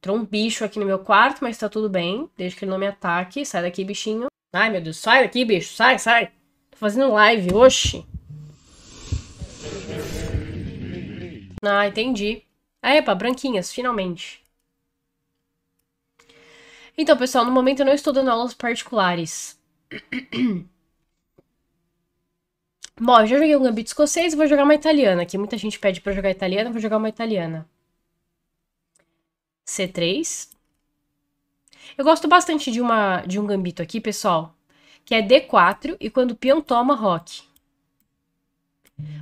Entrou um bicho aqui no meu quarto, mas tá tudo bem, desde que ele não me ataque. Sai daqui, bichinho. Ai, meu Deus, sai daqui, bicho, sai, sai. Tô fazendo live, oxi. Ah, entendi. Ah, epa, branquinhas, finalmente. Então, pessoal, no momento eu não estou dando aulas particulares. Bom, já joguei um gambito escocês, vou jogar uma italiana, que muita gente pede para jogar italiana, vou jogar uma italiana. C3. Eu gosto bastante de, uma, de um gambito aqui, pessoal, que é D4 e quando o peão toma, roque.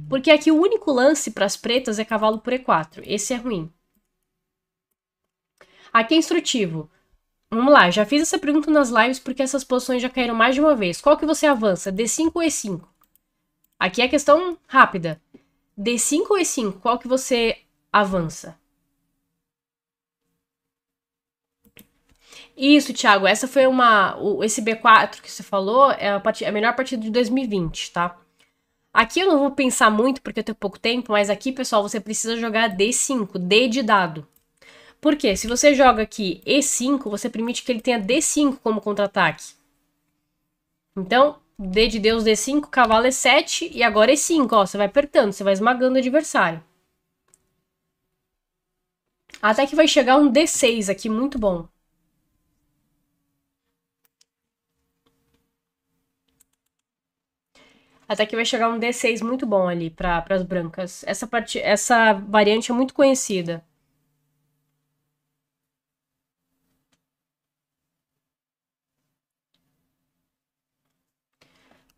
Porque aqui o único lance para as pretas é cavalo por E4. Esse é ruim. Aqui é instrutivo. Vamos lá, já fiz essa pergunta nas lives porque essas posições já caíram mais de uma vez. Qual que você avança? D5 ou E5? Aqui é questão rápida. D5 ou E5, qual que você avança? Isso, Thiago, essa foi uma. Esse B4 que você falou é a, a melhor partida de 2020, tá? Aqui eu não vou pensar muito porque eu tenho pouco tempo, mas aqui, pessoal, você precisa jogar D5, D de dado. Por quê? Se você joga aqui E5, você permite que ele tenha D5 como contra-ataque. Então, D de Deus, D5, cavalo E7 e agora E5, ó. Você vai apertando, você vai esmagando o adversário. Até que vai chegar um D6 aqui, muito bom. Até que vai chegar um D6 muito bom ali para as brancas. Essa, parte, essa variante é muito conhecida.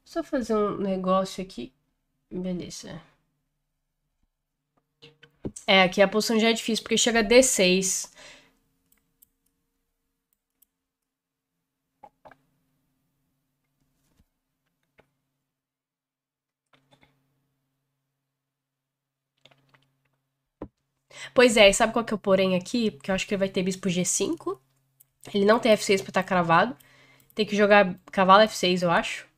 Só fazer um negócio aqui. Beleza. É, aqui a poção já é difícil, porque chega D6. Pois é, sabe qual que é o porém aqui? Porque eu acho que ele vai ter bispo G5. Ele não tem F6 pra estar tá cravado. Tem que jogar cavalo F6, eu acho.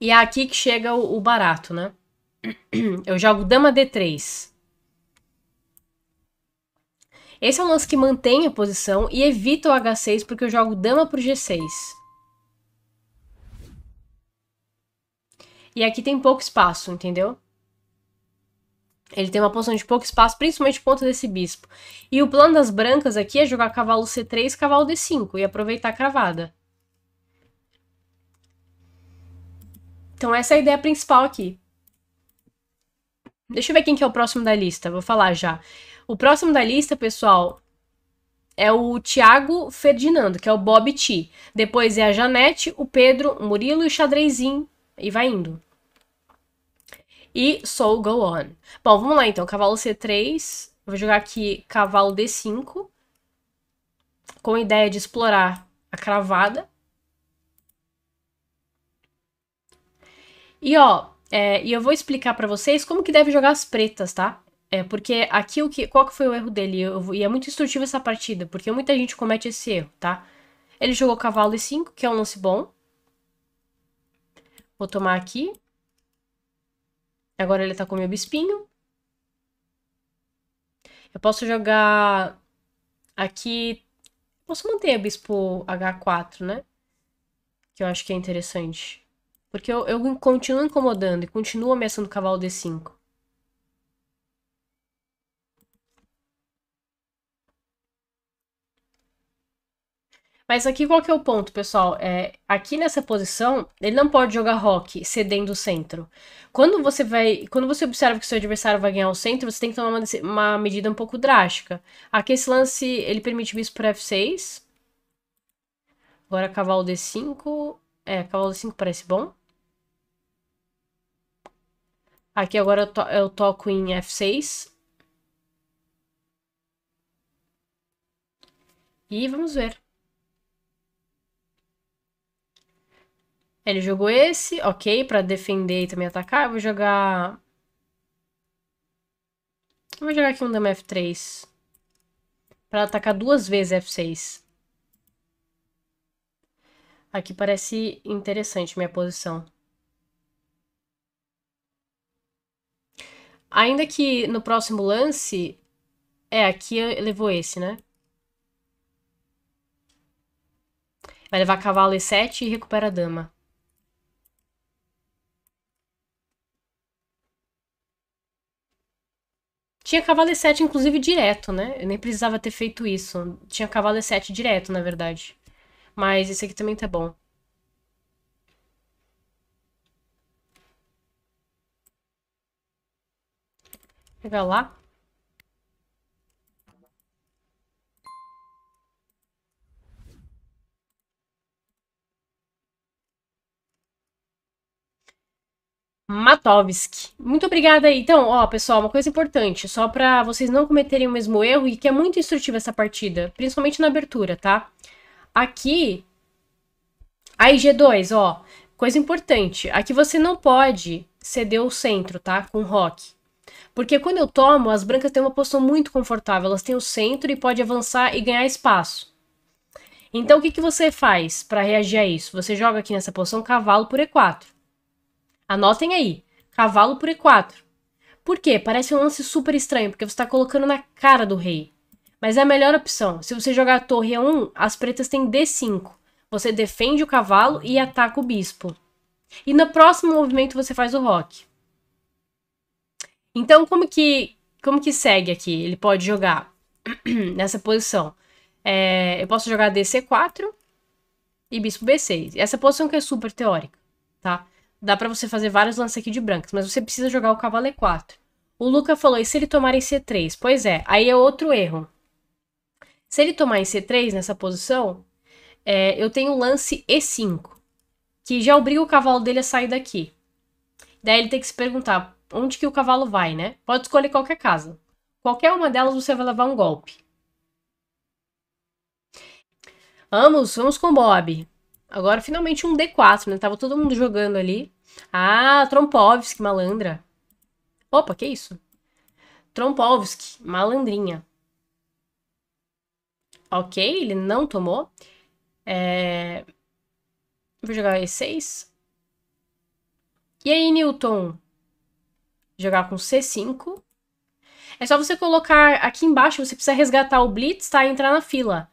E é aqui que chega o, o barato, né? Eu jogo dama D3. Esse é um lance que mantém a posição e evita o H6 porque eu jogo dama pro G6. E aqui tem pouco espaço, entendeu? Ele tem uma posição de pouco espaço, principalmente por conta desse bispo. E o plano das brancas aqui é jogar cavalo C3, cavalo D5 e aproveitar a cravada. Então essa é a ideia principal aqui. Deixa eu ver quem que é o próximo da lista, vou falar já. O próximo da lista, pessoal, é o Tiago Ferdinando, que é o Bob T. Depois é a Janete, o Pedro, o Murilo e o Xadrezinho. E vai indo e Soul Go On. Bom, vamos lá então. Cavalo C3. Eu vou jogar aqui cavalo D5. Com a ideia de explorar a cravada. E ó, é, e eu vou explicar para vocês como que deve jogar as pretas, tá? É, porque aqui o que, qual que foi o erro dele? Eu, e é muito instrutivo essa partida, porque muita gente comete esse erro, tá? Ele jogou cavalo e 5, que é um lance bom. Vou tomar aqui. Agora ele tá com o meu bispinho. Eu posso jogar aqui... Posso manter o bispo H4, né? Que eu acho que é interessante. Porque eu, eu continuo incomodando e continuo ameaçando o cavalo D5. Mas aqui qual que é o ponto, pessoal? É, aqui nessa posição, ele não pode jogar rock cedendo o centro. Quando você vai, quando você observa que seu adversário vai ganhar o centro, você tem que tomar uma, uma medida um pouco drástica. Aqui esse lance, ele permite isso para f6. Agora cavalo d5. É, cavalo d5 parece bom. Aqui agora eu, to eu toco em f6. E vamos ver. Ele jogou esse, ok, para defender e também atacar. Eu vou jogar... Eu vou jogar aqui um dama F3. para atacar duas vezes F6. Aqui parece interessante minha posição. Ainda que no próximo lance... É, aqui levou esse, né? Vai levar cavalo e 7 e recupera a dama. Tinha cavalo 7 inclusive, direto, né? Eu nem precisava ter feito isso. Tinha cavalo 7 direto, na verdade. Mas esse aqui também tá bom. Pegar lá. Matovski. Muito obrigada aí. Então, ó, pessoal, uma coisa importante, só para vocês não cometerem o mesmo erro e que é muito instrutiva essa partida, principalmente na abertura, tá? Aqui, aí g 2 ó, coisa importante, aqui você não pode ceder o centro, tá? Com rock. Porque quando eu tomo, as brancas têm uma posição muito confortável, elas têm o centro e pode avançar e ganhar espaço. Então, o que, que você faz para reagir a isso? Você joga aqui nessa posição cavalo por E4. Anotem aí. Cavalo por E4. Por quê? Parece um lance super estranho, porque você está colocando na cara do rei. Mas é a melhor opção. Se você jogar a torre E1, as pretas têm D5. Você defende o cavalo e ataca o bispo. E no próximo movimento você faz o rock. Então, como que, como que segue aqui? Ele pode jogar nessa posição. É, eu posso jogar DC4 e bispo B6. Essa posição que é super teórica, tá? Dá para você fazer vários lances aqui de brancas, mas você precisa jogar o cavalo E4. O Luca falou, e se ele tomar em C3? Pois é, aí é outro erro. Se ele tomar em C3 nessa posição, é, eu tenho o lance E5, que já obriga o cavalo dele a sair daqui. Daí ele tem que se perguntar onde que o cavalo vai, né? Pode escolher qualquer casa. Qualquer uma delas você vai levar um golpe. Vamos, vamos com o Bob. Agora finalmente um D4, né? Tava todo mundo jogando ali. Ah, Trompovski, malandra. Opa, que isso? Trompovski, malandrinha. Ok, ele não tomou. É... Vou jogar E6. E aí, Newton? Jogar com C5. É só você colocar aqui embaixo, você precisa resgatar o Blitz, tá? E entrar na fila.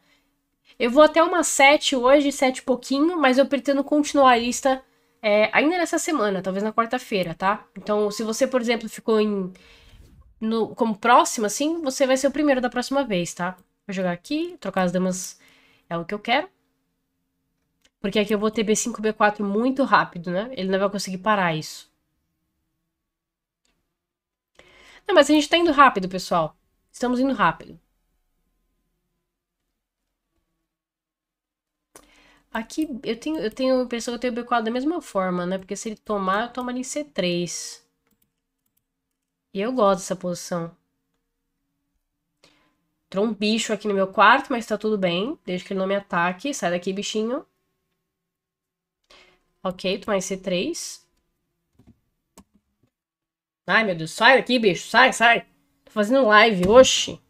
Eu vou até uma 7 hoje, 7 e pouquinho, mas eu pretendo continuar a lista é, ainda nessa semana, talvez na quarta-feira, tá? Então, se você, por exemplo, ficou em. No, como próximo, assim, você vai ser o primeiro da próxima vez, tá? Vou jogar aqui, trocar as damas é o que eu quero. Porque aqui eu vou ter B5, B4 muito rápido, né? Ele não vai conseguir parar isso. Não, mas a gente tá indo rápido, pessoal. Estamos indo rápido. Aqui eu tenho, eu tenho impressão que eu tenho o B4 da mesma forma, né? Porque se ele tomar, eu tomo ali C3. E eu gosto dessa posição. Entrou um bicho aqui no meu quarto, mas tá tudo bem. Desde que ele não me ataque. Sai daqui, bichinho. Ok, tomar C3. Ai, meu Deus. Sai daqui, bicho. Sai, sai. Tô fazendo live. Oxi.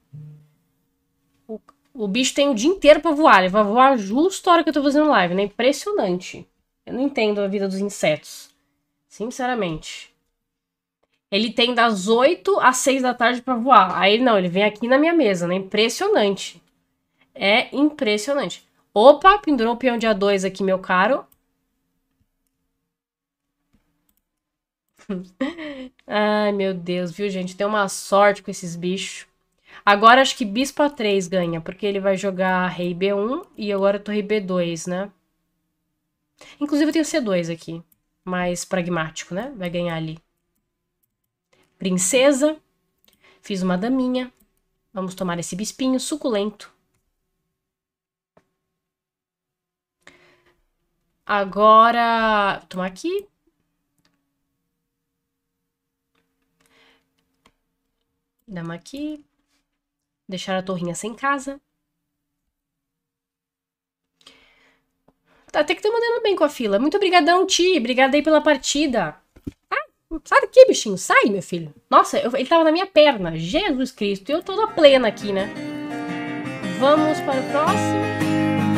O bicho tem o dia inteiro pra voar. Ele vai voar justo a hora que eu tô fazendo live, né? Impressionante. Eu não entendo a vida dos insetos. Sinceramente. Ele tem das 8 às 6 da tarde para voar. Aí não, ele vem aqui na minha mesa, né? Impressionante. É impressionante. Opa, pendurou o peão de A2 aqui, meu caro. Ai, meu Deus, viu, gente? Tem uma sorte com esses bichos. Agora acho que bispo A3 ganha, porque ele vai jogar rei B1 e agora eu tô rei B2, né? Inclusive eu tenho C2 aqui, mais pragmático, né? Vai ganhar ali. Princesa, fiz uma daminha. Vamos tomar esse bispinho suculento. Agora, vou tomar aqui. Dama aqui. Deixar a torrinha sem casa. Tá, até que tô tá mandando bem com a fila. Muito obrigadão, Ti. Obrigada aí pela partida. Ah, sai daqui, bichinho. Sai, meu filho. Nossa, eu, ele tava na minha perna. Jesus Cristo. Eu tô na plena aqui, né? Vamos para o próximo.